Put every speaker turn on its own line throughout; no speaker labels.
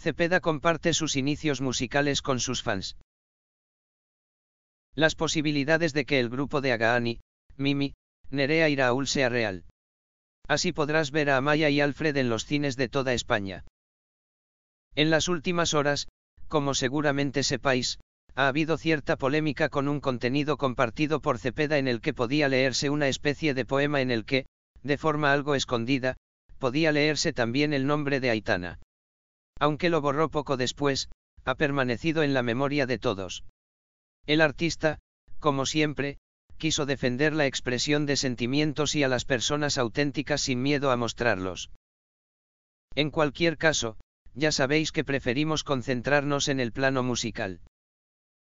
Cepeda comparte sus inicios musicales con sus fans. Las posibilidades de que el grupo de Agaani, Mimi, Nerea y Raúl sea real. Así podrás ver a Amaya y Alfred en los cines de toda España. En las últimas horas, como seguramente sepáis, ha habido cierta polémica con un contenido compartido por Cepeda en el que podía leerse una especie de poema en el que, de forma algo escondida, podía leerse también el nombre de Aitana aunque lo borró poco después, ha permanecido en la memoria de todos. El artista, como siempre, quiso defender la expresión de sentimientos y a las personas auténticas sin miedo a mostrarlos. En cualquier caso, ya sabéis que preferimos concentrarnos en el plano musical.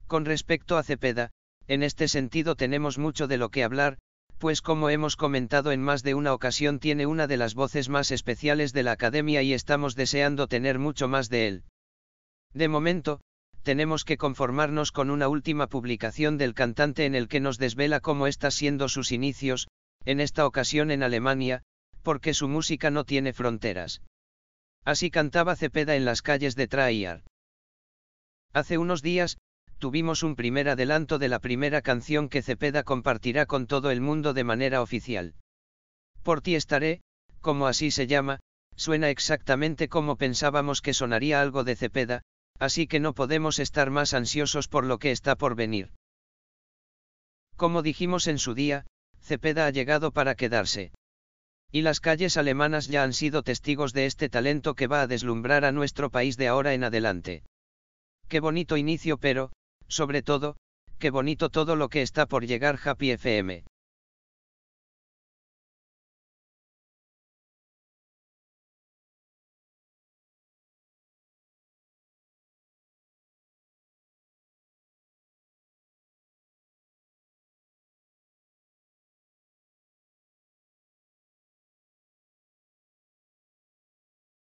Con respecto a Cepeda, en este sentido tenemos mucho de lo que hablar, pues como hemos comentado en más de una ocasión tiene una de las voces más especiales de la academia y estamos deseando tener mucho más de él. De momento, tenemos que conformarnos con una última publicación del cantante en el que nos desvela cómo está siendo sus inicios, en esta ocasión en Alemania, porque su música no tiene fronteras. Así cantaba Cepeda en las calles de Traiar. Hace unos días, tuvimos un primer adelanto de la primera canción que Cepeda compartirá con todo el mundo de manera oficial. Por ti estaré, como así se llama, suena exactamente como pensábamos que sonaría algo de Cepeda, así que no podemos estar más ansiosos por lo que está por venir. Como dijimos en su día, Cepeda ha llegado para quedarse. Y las calles alemanas ya han sido testigos de este talento que va a deslumbrar a nuestro país de ahora en adelante. Qué bonito inicio pero, sobre todo, qué bonito todo lo que está por llegar Happy FM.